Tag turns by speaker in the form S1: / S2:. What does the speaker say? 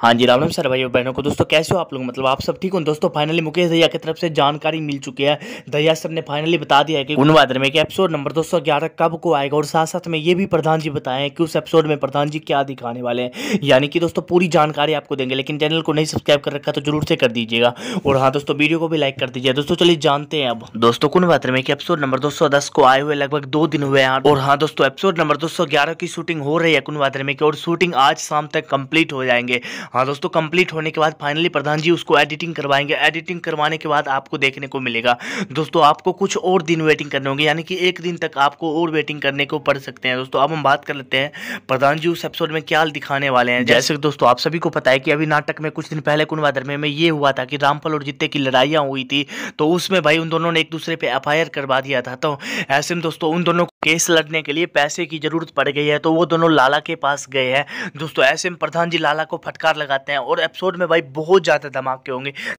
S1: हाँ जी राम राम सर भाई बहनों को दोस्तों कैसे हो आप लोग मतलब आप सब ठीक हो दोस्तों फाइनली मुकेश दहिया की तरफ से जानकारी मिल चुकी है दहिया सर ने फाइनली बता दिया है कि वादर में कि एपिसोड नंबर दो सौ ग्यारह कब को आएगा और साथ साथ में ये भी प्रधान जी बताए हैं कि उस एपिसोड में प्रधान जी क्या दिखाने वाले हैं यानी कि दोस्तों पूरी जानकारी आपको देंगे लेकिन चैनल को नहीं सब्सक्राइब कर रखा तो जरूर से कर दीजिएगा और हाँ दोस्तों वीडियो को भी लाइक कर दीजिए दोस्तों चलिए जानते हैं अब दोस्तों वादर में एपिसोड नंबर दो सौ दस को आए हुए लगभग दो दिन हुए हैं और हाँ दोस्तों एपिसोड नंबर दो सौ ग्यारह की शूटिंग हो रही है वादर में की और शूटिंग आज शाम तक कंप्लीट हो जाएंगे हाँ दोस्तों कंप्लीट होने के बाद फाइनली प्रधान जी उसको एडिटिंग करवाएंगे एडिटिंग करवाने के बाद आपको देखने को मिलेगा दोस्तों आपको कुछ और दिन वेटिंग करने होंगे यानी कि एक दिन तक आपको और वेटिंग करने को पड़ सकते हैं दोस्तों अब हम बात कर लेते हैं प्रधान जी उस एपिसोड में क्या दिखाने वाले हैं जैसे दोस्तों आप सभी को पता है कि अभी नाटक में कुछ दिन पहले कुनवा धर्मे में ये हुआ था कि रामफल और जित्ते की लड़ाइयाँ हुई थी तो उसमें भाई उन दोनों ने एक दूसरे पर एफ करवा दिया था तो ऐसे में दोस्तों उन दोनों को केस लड़ने के लिए पैसे की जरूरत पड़ गई है तो वो दोनों लाला के पास गए हैं दोस्तों ऐसे में प्रधान जी लाला को फटकार लगाते हैं और एपिसोड में भाई बहुत ज़्यादा धमाके होंगे